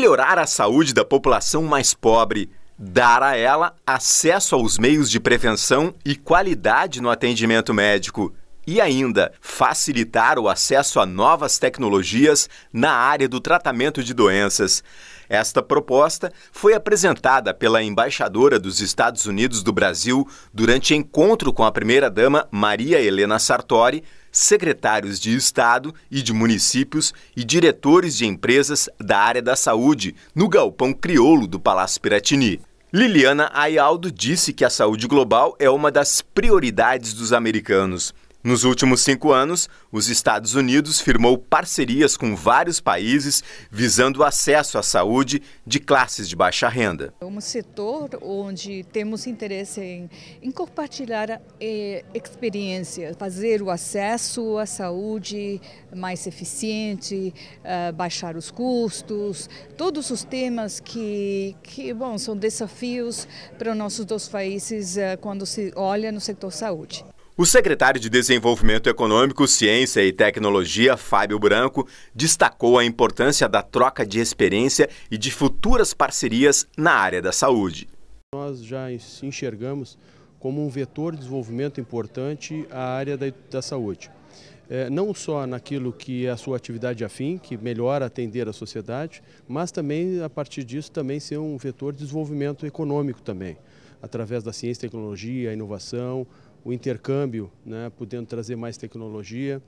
melhorar a saúde da população mais pobre, dar a ela acesso aos meios de prevenção e qualidade no atendimento médico, e ainda facilitar o acesso a novas tecnologias na área do tratamento de doenças. Esta proposta foi apresentada pela embaixadora dos Estados Unidos do Brasil durante encontro com a primeira-dama Maria Helena Sartori, secretários de Estado e de municípios e diretores de empresas da área da saúde no galpão crioulo do Palácio Piratini. Liliana Ayaldo disse que a saúde global é uma das prioridades dos americanos. Nos últimos cinco anos, os Estados Unidos firmou parcerias com vários países visando o acesso à saúde de classes de baixa renda. É um setor onde temos interesse em, em compartilhar eh, experiências, fazer o acesso à saúde mais eficiente, eh, baixar os custos, todos os temas que, que bom, são desafios para os nossos dois países eh, quando se olha no setor saúde. O secretário de Desenvolvimento Econômico, Ciência e Tecnologia, Fábio Branco, destacou a importância da troca de experiência e de futuras parcerias na área da saúde. Nós já enxergamos como um vetor de desenvolvimento importante a área da, da saúde. É, não só naquilo que é a sua atividade afim, que melhora atender a sociedade, mas também, a partir disso, também ser um vetor de desenvolvimento econômico também, através da ciência, tecnologia, inovação, o intercâmbio, né, podendo trazer mais tecnologia.